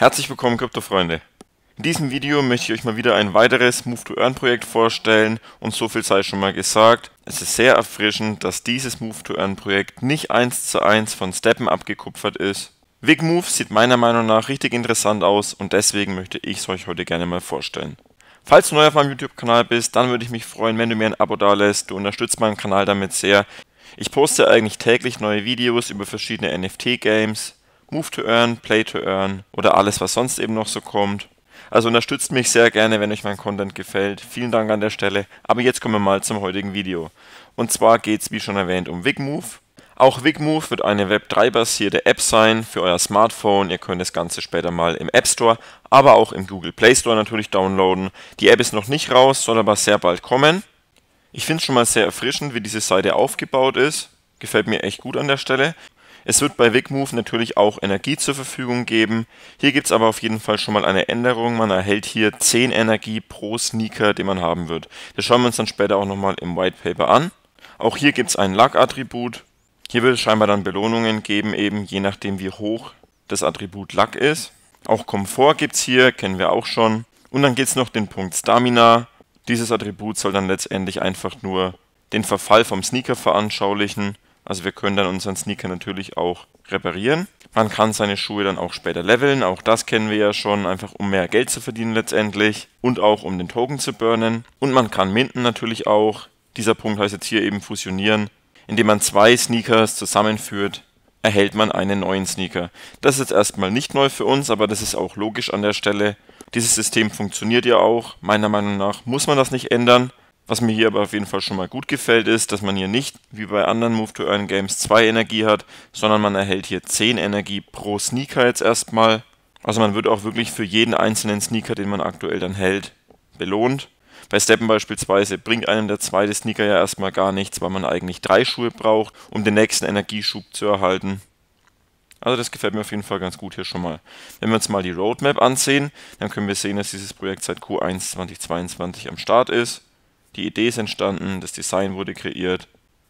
Herzlich willkommen, Kryptofreunde. In diesem Video möchte ich euch mal wieder ein weiteres Move-to-Earn-Projekt vorstellen und so viel sei schon mal gesagt. Es ist sehr erfrischend, dass dieses Move-to-Earn-Projekt nicht eins zu eins von Steppen abgekupfert ist. Wigmove sieht meiner Meinung nach richtig interessant aus und deswegen möchte ich es euch heute gerne mal vorstellen. Falls du neu auf meinem YouTube-Kanal bist, dann würde ich mich freuen, wenn du mir ein Abo dalässt. Du unterstützt meinen Kanal damit sehr. Ich poste eigentlich täglich neue Videos über verschiedene NFT-Games, Move to Earn, Play to Earn oder alles, was sonst eben noch so kommt. Also unterstützt mich sehr gerne, wenn euch mein Content gefällt. Vielen Dank an der Stelle. Aber jetzt kommen wir mal zum heutigen Video. Und zwar geht es, wie schon erwähnt, um Wigmove. Auch Wigmove wird eine Web3-basierte App sein für euer Smartphone. Ihr könnt das Ganze später mal im App Store, aber auch im Google Play Store natürlich downloaden. Die App ist noch nicht raus, soll aber sehr bald kommen. Ich finde es schon mal sehr erfrischend, wie diese Seite aufgebaut ist. Gefällt mir echt gut an der Stelle. Es wird bei Wigmove natürlich auch Energie zur Verfügung geben. Hier gibt es aber auf jeden Fall schon mal eine Änderung. Man erhält hier 10 Energie pro Sneaker, den man haben wird. Das schauen wir uns dann später auch nochmal im White Paper an. Auch hier gibt es ein Lack-Attribut. Hier wird es scheinbar dann Belohnungen geben, eben je nachdem wie hoch das Attribut Lack ist. Auch Komfort gibt es hier, kennen wir auch schon. Und dann gibt es noch den Punkt Stamina. Dieses Attribut soll dann letztendlich einfach nur den Verfall vom Sneaker veranschaulichen also wir können dann unseren Sneaker natürlich auch reparieren. Man kann seine Schuhe dann auch später leveln, auch das kennen wir ja schon, einfach um mehr Geld zu verdienen letztendlich und auch um den Token zu burnen. Und man kann minden natürlich auch, dieser Punkt heißt jetzt hier eben fusionieren, indem man zwei Sneakers zusammenführt, erhält man einen neuen Sneaker. Das ist jetzt erstmal nicht neu für uns, aber das ist auch logisch an der Stelle. Dieses System funktioniert ja auch. Meiner Meinung nach muss man das nicht ändern. Was mir hier aber auf jeden Fall schon mal gut gefällt, ist, dass man hier nicht wie bei anderen Move-to-Earn-Games 2 Energie hat, sondern man erhält hier 10 Energie pro Sneaker jetzt erstmal. Also man wird auch wirklich für jeden einzelnen Sneaker, den man aktuell dann hält, belohnt. Bei Steppen beispielsweise bringt einem der zweite Sneaker ja erstmal gar nichts, weil man eigentlich drei Schuhe braucht, um den nächsten Energieschub zu erhalten. Also das gefällt mir auf jeden Fall ganz gut hier schon mal. Wenn wir uns mal die Roadmap ansehen, dann können wir sehen, dass dieses Projekt seit Q1 2022 am Start ist. Die Idee ist entstanden, das Design wurde kreiert.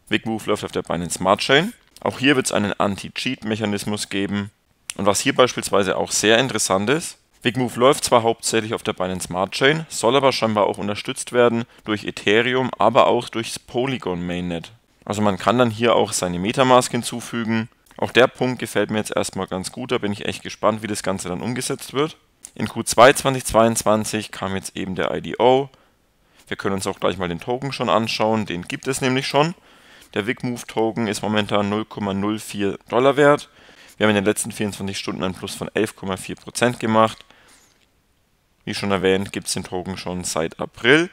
Wigmove läuft auf der Binance Smart Chain. Auch hier wird es einen Anti-Cheat-Mechanismus geben. Und was hier beispielsweise auch sehr interessant ist, Wigmove läuft zwar hauptsächlich auf der Binance Smart Chain, soll aber scheinbar auch unterstützt werden durch Ethereum, aber auch durchs Polygon Mainnet. Also man kann dann hier auch seine Metamask hinzufügen. Auch der Punkt gefällt mir jetzt erstmal ganz gut, da bin ich echt gespannt, wie das Ganze dann umgesetzt wird. In Q2 2022 kam jetzt eben der IDO, wir können uns auch gleich mal den Token schon anschauen. Den gibt es nämlich schon. Der WigMove Token ist momentan 0,04 Dollar wert. Wir haben in den letzten 24 Stunden einen Plus von 11,4% gemacht. Wie schon erwähnt, gibt es den Token schon seit April.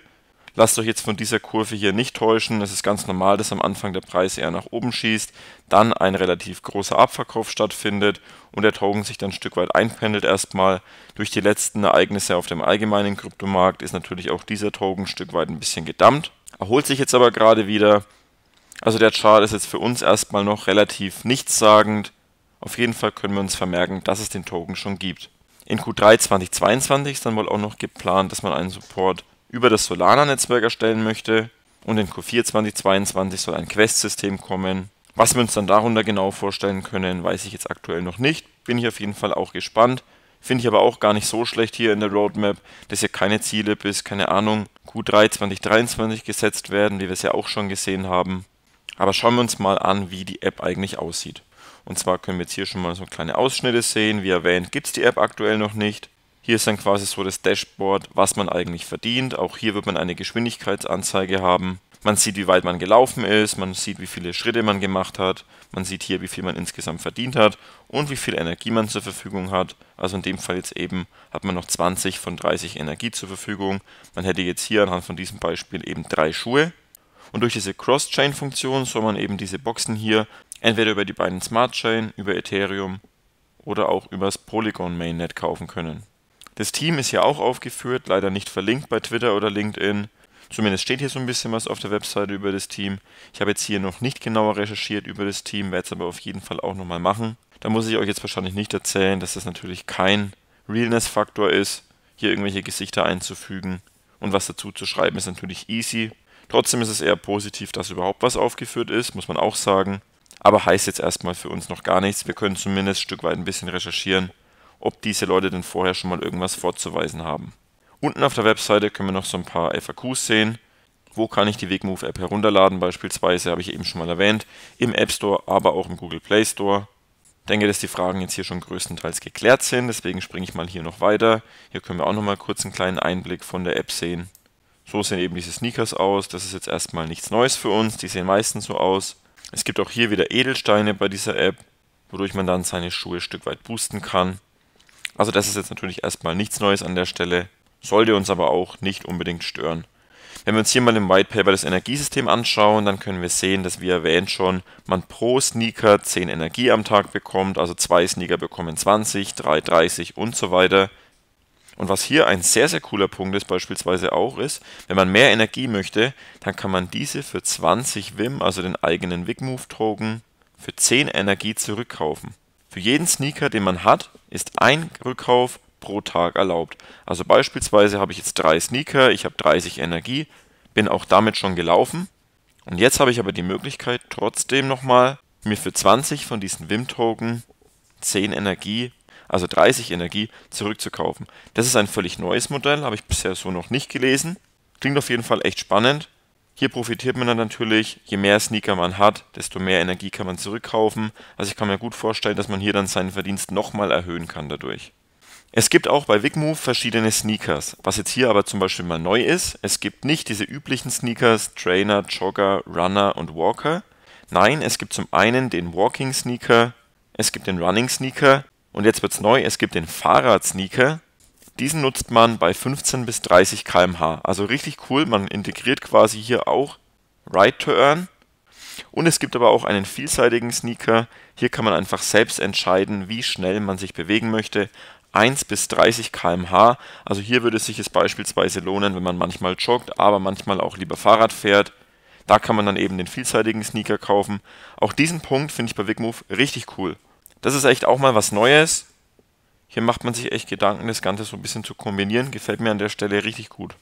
Lasst euch jetzt von dieser Kurve hier nicht täuschen. Es ist ganz normal, dass am Anfang der Preis eher nach oben schießt, dann ein relativ großer Abverkauf stattfindet und der Token sich dann ein Stück weit einpendelt erstmal. Durch die letzten Ereignisse auf dem allgemeinen Kryptomarkt ist natürlich auch dieser Token ein Stück weit ein bisschen gedammt. Erholt sich jetzt aber gerade wieder. Also der Chart ist jetzt für uns erstmal noch relativ nichtssagend. Auf jeden Fall können wir uns vermerken, dass es den Token schon gibt. In Q3 2022 ist dann wohl auch noch geplant, dass man einen Support über das Solana-Netzwerk erstellen möchte. Und in Q4 2022 soll ein Quest-System kommen. Was wir uns dann darunter genau vorstellen können, weiß ich jetzt aktuell noch nicht. Bin ich auf jeden Fall auch gespannt. Finde ich aber auch gar nicht so schlecht hier in der Roadmap, dass hier keine Ziele bis, keine Ahnung, Q3 2023 gesetzt werden, wie wir es ja auch schon gesehen haben. Aber schauen wir uns mal an, wie die App eigentlich aussieht. Und zwar können wir jetzt hier schon mal so kleine Ausschnitte sehen. Wie erwähnt, gibt es die App aktuell noch nicht. Hier ist dann quasi so das Dashboard, was man eigentlich verdient. Auch hier wird man eine Geschwindigkeitsanzeige haben. Man sieht, wie weit man gelaufen ist, man sieht, wie viele Schritte man gemacht hat, man sieht hier, wie viel man insgesamt verdient hat und wie viel Energie man zur Verfügung hat. Also in dem Fall jetzt eben hat man noch 20 von 30 Energie zur Verfügung. Man hätte jetzt hier anhand von diesem Beispiel eben drei Schuhe. Und durch diese Cross-Chain-Funktion soll man eben diese Boxen hier entweder über die beiden Smart Chain, über Ethereum oder auch übers Polygon Mainnet kaufen können. Das Team ist hier auch aufgeführt, leider nicht verlinkt bei Twitter oder LinkedIn. Zumindest steht hier so ein bisschen was auf der Webseite über das Team. Ich habe jetzt hier noch nicht genauer recherchiert über das Team, werde es aber auf jeden Fall auch nochmal machen. Da muss ich euch jetzt wahrscheinlich nicht erzählen, dass das natürlich kein Realness-Faktor ist, hier irgendwelche Gesichter einzufügen. Und was dazu zu schreiben ist natürlich easy. Trotzdem ist es eher positiv, dass überhaupt was aufgeführt ist, muss man auch sagen. Aber heißt jetzt erstmal für uns noch gar nichts. Wir können zumindest ein Stück weit ein bisschen recherchieren ob diese Leute denn vorher schon mal irgendwas vorzuweisen haben. Unten auf der Webseite können wir noch so ein paar FAQs sehen. Wo kann ich die Wegmove App herunterladen? Beispielsweise habe ich eben schon mal erwähnt. Im App Store, aber auch im Google Play Store. Ich denke, dass die Fragen jetzt hier schon größtenteils geklärt sind, deswegen springe ich mal hier noch weiter. Hier können wir auch nochmal kurz einen kleinen Einblick von der App sehen. So sehen eben diese Sneakers aus. Das ist jetzt erstmal nichts Neues für uns. Die sehen meistens so aus. Es gibt auch hier wieder Edelsteine bei dieser App, wodurch man dann seine Schuhe ein Stück weit boosten kann. Also das ist jetzt natürlich erstmal nichts Neues an der Stelle, sollte uns aber auch nicht unbedingt stören. Wenn wir uns hier mal im White Paper das Energiesystem anschauen, dann können wir sehen, dass wie erwähnt schon, man pro Sneaker 10 Energie am Tag bekommt, also zwei Sneaker bekommen 20, 3, 30 und so weiter. Und was hier ein sehr, sehr cooler Punkt ist, beispielsweise auch ist, wenn man mehr Energie möchte, dann kann man diese für 20 Wim, also den eigenen wigmove Token, für 10 Energie zurückkaufen. Für jeden Sneaker, den man hat, ist ein Rückkauf pro Tag erlaubt. Also beispielsweise habe ich jetzt drei Sneaker, ich habe 30 Energie, bin auch damit schon gelaufen. Und jetzt habe ich aber die Möglichkeit, trotzdem nochmal mir für 20 von diesen WIM-Token 10 Energie, also 30 Energie, zurückzukaufen. Das ist ein völlig neues Modell, habe ich bisher so noch nicht gelesen. Klingt auf jeden Fall echt spannend. Hier profitiert man dann natürlich, je mehr Sneaker man hat, desto mehr Energie kann man zurückkaufen. Also ich kann mir gut vorstellen, dass man hier dann seinen Verdienst nochmal erhöhen kann dadurch. Es gibt auch bei Wigmove verschiedene Sneakers, was jetzt hier aber zum Beispiel mal neu ist. Es gibt nicht diese üblichen Sneakers Trainer, Jogger, Runner und Walker. Nein, es gibt zum einen den Walking Sneaker, es gibt den Running Sneaker und jetzt wird's neu, es gibt den Fahrrad Sneaker diesen nutzt man bei 15 bis 30 km/h. Also richtig cool, man integriert quasi hier auch Ride to Earn. Und es gibt aber auch einen vielseitigen Sneaker. Hier kann man einfach selbst entscheiden, wie schnell man sich bewegen möchte. 1 bis 30 km/h. Also hier würde es sich es beispielsweise lohnen, wenn man manchmal joggt, aber manchmal auch lieber Fahrrad fährt. Da kann man dann eben den vielseitigen Sneaker kaufen. Auch diesen Punkt finde ich bei Wigmove richtig cool. Das ist echt auch mal was Neues hier macht man sich echt Gedanken, das Ganze so ein bisschen zu kombinieren. Gefällt mir an der Stelle richtig gut.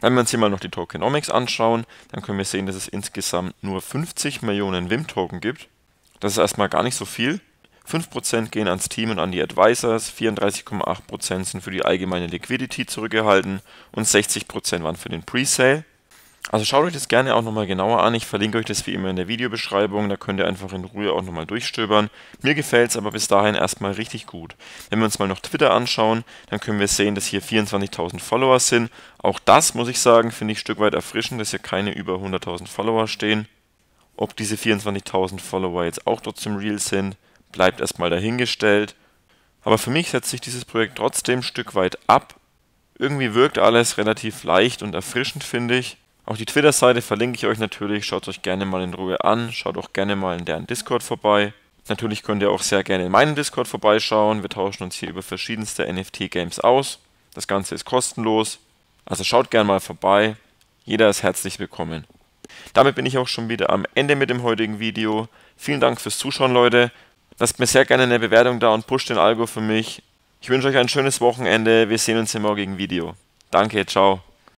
Wenn wir uns hier mal noch die Tokenomics anschauen, dann können wir sehen, dass es insgesamt nur 50 Millionen WIM-Token gibt. Das ist erstmal gar nicht so viel. 5% gehen ans Team und an die Advisors, 34,8% sind für die allgemeine Liquidity zurückgehalten und 60% waren für den Presale. Also schaut euch das gerne auch nochmal genauer an. Ich verlinke euch das wie immer in der Videobeschreibung. Da könnt ihr einfach in Ruhe auch nochmal durchstöbern. Mir gefällt es aber bis dahin erstmal richtig gut. Wenn wir uns mal noch Twitter anschauen, dann können wir sehen, dass hier 24.000 Follower sind. Auch das, muss ich sagen, finde ich ein Stück weit erfrischend, dass hier keine über 100.000 Follower stehen. Ob diese 24.000 Follower jetzt auch trotzdem real sind, bleibt erstmal dahingestellt. Aber für mich setzt sich dieses Projekt trotzdem ein Stück weit ab. Irgendwie wirkt alles relativ leicht und erfrischend, finde ich. Auch die Twitter-Seite verlinke ich euch natürlich. Schaut euch gerne mal in Ruhe an. Schaut auch gerne mal in deren Discord vorbei. Natürlich könnt ihr auch sehr gerne in meinem Discord vorbeischauen. Wir tauschen uns hier über verschiedenste NFT-Games aus. Das Ganze ist kostenlos. Also schaut gerne mal vorbei. Jeder ist herzlich willkommen. Damit bin ich auch schon wieder am Ende mit dem heutigen Video. Vielen Dank fürs Zuschauen, Leute. Lasst mir sehr gerne eine Bewertung da und pusht den Algo für mich. Ich wünsche euch ein schönes Wochenende. Wir sehen uns im morgigen Video. Danke, ciao.